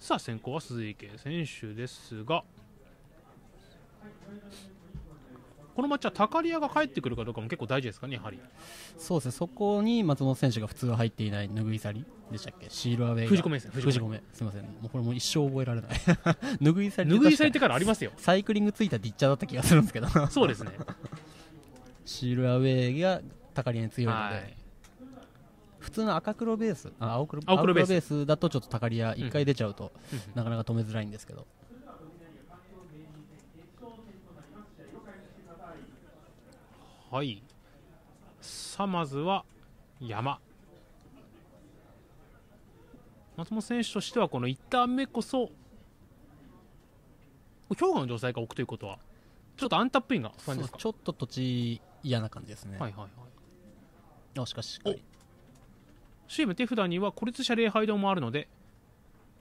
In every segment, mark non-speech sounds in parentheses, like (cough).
さあ先行は鈴池選手ですがこのマッチは高利アが帰ってくるかどうかも結構大事ですかね、やはりそうですね、そこに松本選手が普通入っていない拭い去りでしたっけ、シールアウェイ藤子です藤子名、すみません、もうこれも一生覚えられない、拭 (laughs) い去り拭い去りってからありますよ、サイクリングついたディッチャーだった気がするんですけど、(laughs) そうですね、(laughs) シールアウェイが高利アに強いので、はい、普通の赤黒ベースあ青黒青黒ベースだとちょっとたかりや1回出ちゃうと、なかなか止めづらいんですけど。はい。さあ、まずは山。松本選手としては、この1ターン目こそ、氷河の状態が置くということは、ちょっとアンタップインがちょっと土地嫌な感じですね。はいはいはい。あしかし、しっかり。ーム手札には孤立者礼拝堂もあるので、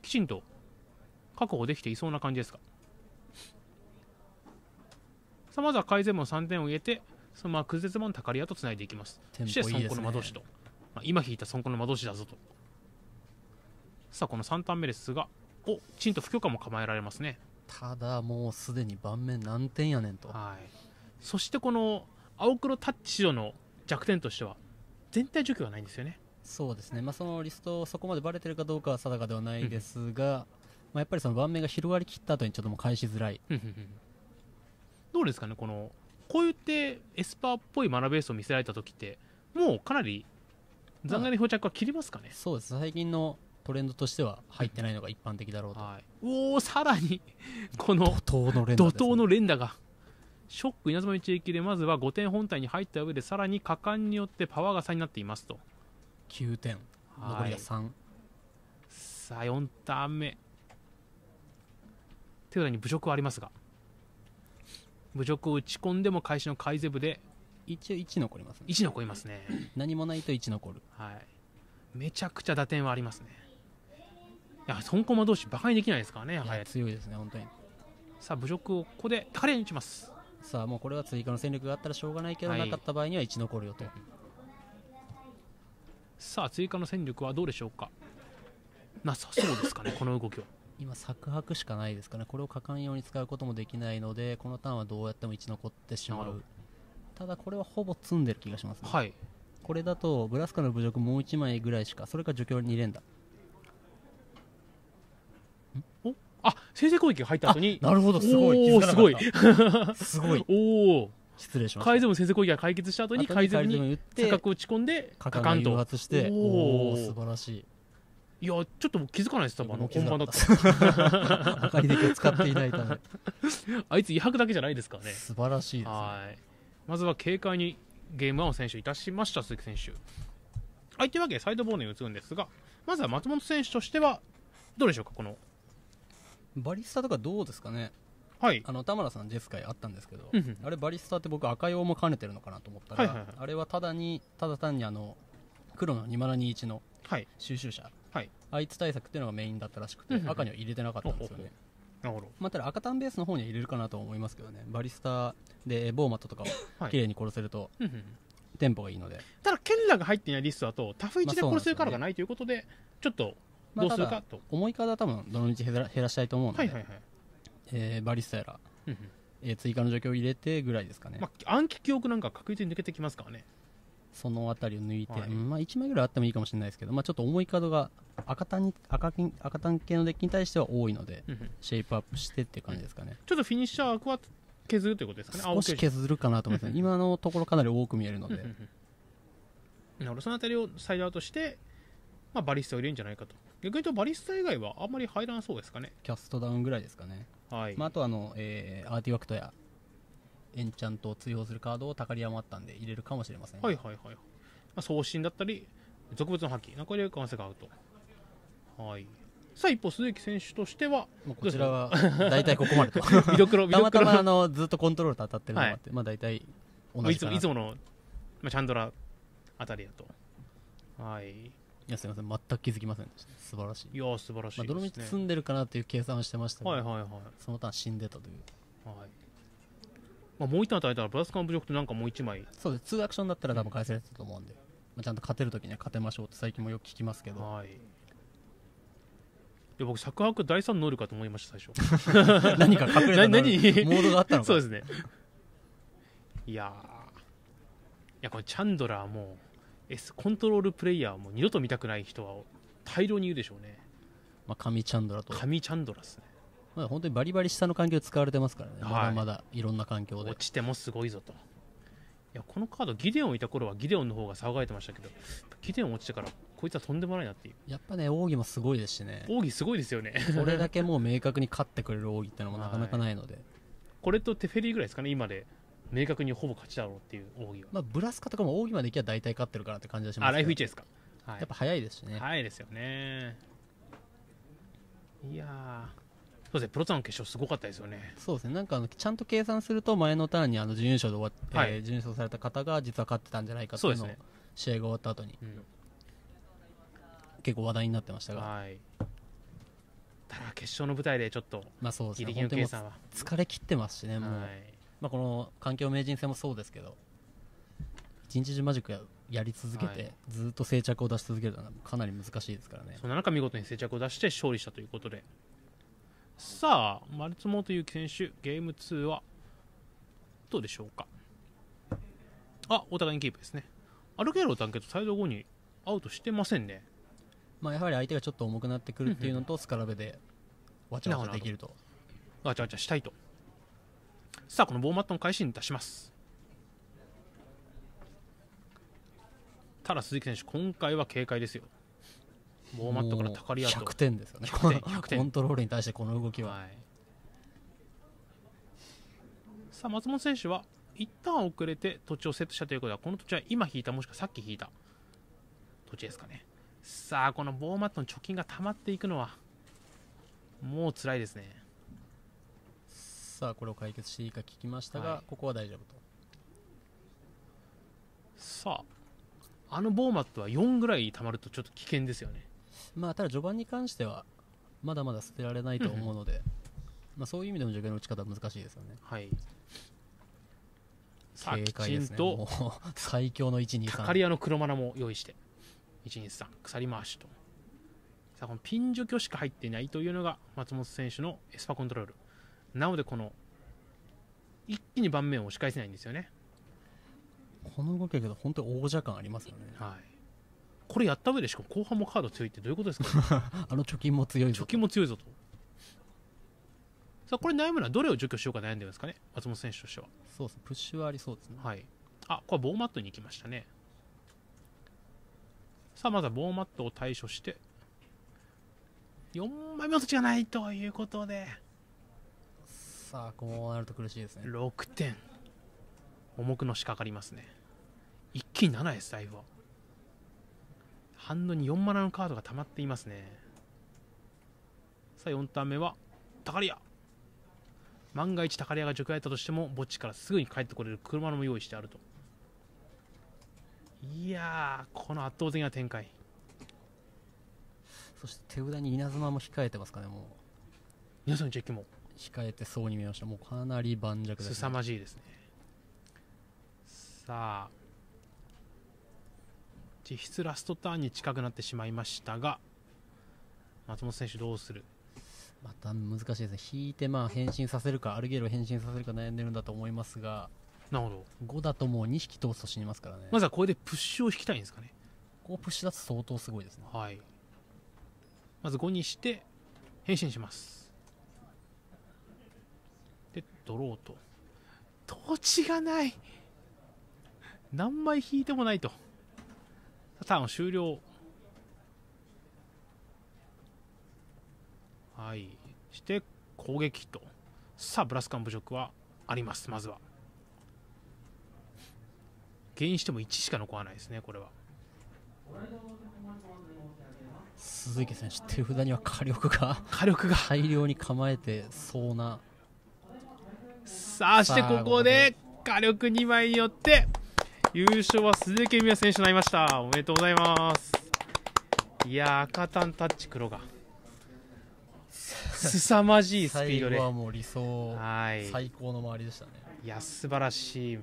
きちんと確保できていそうな感じですか。さあ、まずは改善門3点を入れて、そのまま屈折門高リアとつないでいきます。いいすね、して、損庫の魔導士と。まあ、今引いた損庫の魔導士だぞと。さあ、この3ターン目ですが、おきちんと不許可も構えられますね。ただ、もうすでに盤面何点やねんと。はい。そして、この青黒タッチ白の弱点としては、全体除去がないんですよね。そうですね、まあ、そのリスト、そこまでばれてるかどうかは定かではないですが、まあやっぱりその盤面が広がりきった後にちょっともう返しづらい、どうですかね、この、こう言ってエスパーっぽいマナベースを見せられた時って、もうかなり残骸の漂着は切りますかね、そうです、最近のトレンドとしては入ってないのが一般的だろうと、はい、おお、さらに (laughs) この怒涛の連打、ね、怒涛の連打が。ショック稲妻一撃でまずは5点本体に入った上でさらに果敢によってパワーが差になっていますと9点残りが3さあ4ターン目手札に侮辱はありますが侮辱を打ち込んでも開始の改イゼブで一応1残りますね1残りますね何もないと1残るはいめちゃくちゃ打点はありますねいや本駒同士バカにできないですからねはい強いですね本当にさあ侮辱をここで高値に打ちますさあもうこれは追加の戦力があったらしょうがないけど、はい、なかった場合には1残るよとさあ追加の戦力はどうでしょうかなさそうですかね (laughs) この動きは今策薄しかないですかねこれを果敢用に使うこともできないのでこのターンはどうやってもき残ってしまうただこれはほぼ積んでる気がしますね、はい、これだとブラスカの侮辱もう1枚ぐらいしかそれか除去2連打おあ先制攻撃が入った後になるほどすごいすごい (laughs) すごい (laughs) おお失礼しました改善部先攻撃が解決した後に改善せに価格打ち込んでかんと誘発しておお素晴らしいいやちょっと気づかないです多分あの本番だった (laughs) 使っていないため (laughs) あいつ威迫だけじゃないですからね素晴らしいです、ね、はいまずは軽快にゲーム1を選手いたしました鈴木選手はいというわけでサイドボールに打つんですがまずは松本選手としてはどうでしょうかこのバリスタとかどうですかねはい、あの田村さんジェス会あったんですけど、うんあれバリスタって僕赤用も兼ねてるのかなと思ったら、はいはいはい、あれはただにただ単にあの黒の2021の収集車、はい、あいつ対策っていうのがメインだったらしくて、うん赤には入れてなかったんですよね。なるほどまあ、ただ赤タンベースの方には入れるかなと思いますけどねバリスタでボーマットとかを綺麗に殺せると、はい、テンポがいいのでただケンラが入っていないリストだとタフ1で殺せるからがないということでまあでね、ちょっとどうするかと、まあ、重いかは多分どの道減ら減らしたいと思うので、はいはいはいえー、バリスタやら、えー、追加の状況を入れてぐらいですかね、まあ、暗記記憶なんか確実に抜けてきますからねその辺りを抜いて、はい、まあ、1枚ぐらいあってもいいかもしれないですけど、まあ、ちょっと重いカードが赤単赤金赤単系のデッキに対しては多いので、シェイプアップしてっていう感じですかね、ちょっとフィニッシャーアクア削るということですかね少し削るかなと思います、ね、今のところかなり多く見えるので、なるほど、その辺りをサイドアウトして、まあ、バリスタを入れるんじゃないかと逆に言うとバリスタ以外はあんまり入らなそうですかねキャストダウンぐらいですかねはいまあ、あとあの、えー、アーティファクトやエンチャントを通用するカードをたかり余ったんで入れるかもしれません、はいはいはい、まあ、送信だったり俗物の破棄なんか入れる可能性があると、はい、さあ一方鈴木選手としてはこちらは大体ここまでと (laughs) (laughs) たまたまあのずっとコントロールと当たってるのがあって、はい、まあ、大体同じいつもの、まあ、チャンドラあたりだとはいいやすみません全く気づきませんでした素晴らしいいや素晴らしいまあ、泥水住んでるかなという計算はしてましたけど、はいはいはい、そのん死んでたという、はいまあ、もう1ン与えたらブラスカン侮辱となんかもう一枚そうです2アクションだったら多分返せれてたと思うんで、うん、まあ、ちゃんと勝てるときには勝てましょうって最近もよく聞きますけど、はい、いや僕尺八第3能力かと思いました最初 (laughs) 何か隠れた何モードがあったのかそうですねいやいやこれチャンドラーもう S コントロールプレイヤーも二度と見たくない人は大量にいるでしょうね。まあ、神チャンドラと。神チャンドラですね。まあ、本当にバリバリ下の環境使われてますからね、はい、まだまだいろんな環境で。落ちてもすごいぞと。いやこのカード、ギデオンいた頃はギデオンの方が騒がれてましたけど、ギデオン落ちてから、こいつはとんでもないなっていう。やっぱね、奥義もすごいですしね。奥義すごいですよね。これだけもう明確に勝ってくれる奥義ってのもなかなかないので。(laughs) はい、これとテフェリーぐらいですかね、今で明確にほぼ勝ちだろうっていう扇は、まあ、ブラスカとかも扇まで行きゃ大体勝ってるからって感じがしますあライフ1ですか、はい、やっぱ早いですしね早いですよねいやそうですねプロツアーの決勝すごかったですよねそうですねなんかあのちゃんと計算すると前のターンにあの準優勝で終わって、はい、準優勝された方が実は勝ってたんじゃないかっていうのを試合が終わった後に、うん、結構話題になってましたが、はいただ決勝の舞台でちょっと、まあそうですね、ギリ疲れ切ってますしね、もう、はいまあ、この環境名人戦もそうですけど一日中マジックやり続けて、はい、ずっと静着を出し続けるのはかなり難しいですからねそんな中見事に静着を出して勝利したということでさあ丸ツモという選手ゲーム2はどうでしょうかあお互いにキープですね歩けるをけ結サイド後にアウトしてませんねまあやはり相手がちょっと重くなってくるっていうのとスカラベでわちゃわちゃできるとわちゃわちゃしたいとさあこのボーマットの返しに出しますただ鈴木選手今回は警戒ですよボーマットからたかりアと100点ですよね100点コントロールに対してこの動きは、はい、さあ松本選手は一旦遅れて土地をセットしたということはこの土地は今引いたもしくはさっき引いた土地ですかねさあこのボーマットの貯金が溜まっていくのはもう辛いですねさあこれを解決していいか聞きましたが、はいここは大丈夫とさああのボーマットは4ぐらい溜まるとちょっと危険ですよねまあただ序盤に関してはまだまだ捨てられないと思うので、まあ、そういう意味での助言の打ち方は難しいですよねはいさあきちでんすねと (laughs) 最強の123カリアの黒マナも用意して123鎖回しとさあこのピン除去しか入っていないというのが松本選手のエスパーコントロールなのでこの一気に盤面を押し返せないんですよねこの動きはけど本当に王者感ありますよねはいこれやった上でしかも後半もカード強いってどういうことですか (laughs) あの貯金も強いぞ貯金も強いぞとさあこれ悩むのはどれを除去しようか悩んでるんですかね松本選手としてはそうですねプッシュはありそうですねはいあこれはボーマットに行きましたねさあまずはボーマットを対処して4枚目の土がないということでさあこうなると苦しいですね6点重くのしかかりますね一気に7ですだいぶンドに4マナのカードがたまっていますねさあ4ターン目は高利屋万が一高利屋が除去やったとしても墓地からすぐに帰ってこれる車も用意してあるといやこの圧倒的な展開そして手札に稲妻も控えてますかねもう稲妻のチェックも控えてそうに見えましたもうかなり盤石です、ね、凄まじいですねさあ実質ラストターンに近くなってしまいましたが松本選手どうするまた難しいですね引いてまあ変身させるかアルゲールを変身させるか悩んでるんだと思いますがなるほど5だともう2匹通すと死にますからねまずはこれでプッシュを引きたいんですかねこうプッシュだと相当すごいですねはいまず5にして変身しますドローと土地がない何枚引いてもないとターン終了はいして攻撃とさあブラスカン侮辱はありますまずは減しても1しか残らないですねこれは鈴木選手手札には火力が火力が大量に構えてそうなさあ、してここで火力2枚によって優勝は鈴木美和選手になりました。おめでとうございます。いや赤単タッチ黒が。(laughs) 凄まじいスピードで。最後はもう理想、はい、最高の周りでしたね。いや、素晴らしい。